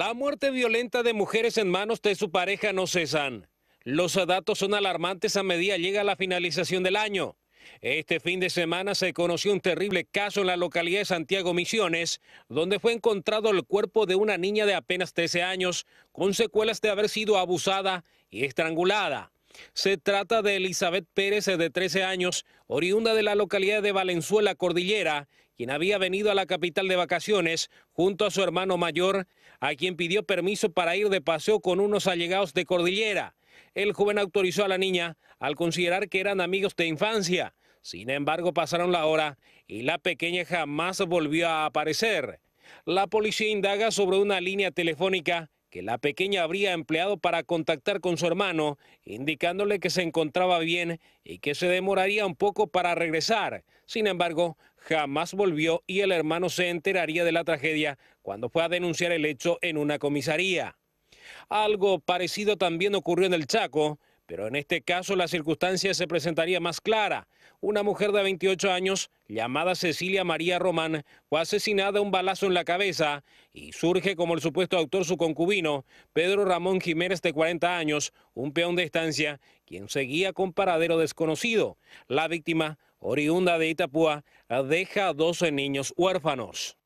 La muerte violenta de mujeres en manos de su pareja no cesan. Los datos son alarmantes a medida llega la finalización del año. Este fin de semana se conoció un terrible caso en la localidad de Santiago Misiones, donde fue encontrado el cuerpo de una niña de apenas 13 años, con secuelas de haber sido abusada y estrangulada. Se trata de Elizabeth Pérez, eh, de 13 años, oriunda de la localidad de Valenzuela Cordillera, quien había venido a la capital de vacaciones junto a su hermano mayor, a quien pidió permiso para ir de paseo con unos allegados de Cordillera. El joven autorizó a la niña al considerar que eran amigos de infancia. Sin embargo, pasaron la hora y la pequeña jamás volvió a aparecer. La policía indaga sobre una línea telefónica que la pequeña habría empleado para contactar con su hermano, indicándole que se encontraba bien y que se demoraría un poco para regresar. Sin embargo, jamás volvió y el hermano se enteraría de la tragedia cuando fue a denunciar el hecho en una comisaría. Algo parecido también ocurrió en el Chaco, pero en este caso la circunstancia se presentaría más clara. Una mujer de 28 años, llamada Cecilia María Román, fue asesinada un balazo en la cabeza y surge como el supuesto autor su concubino, Pedro Ramón Jiménez, de 40 años, un peón de estancia, quien seguía con paradero desconocido. La víctima, oriunda de Itapúa, deja a 12 niños huérfanos.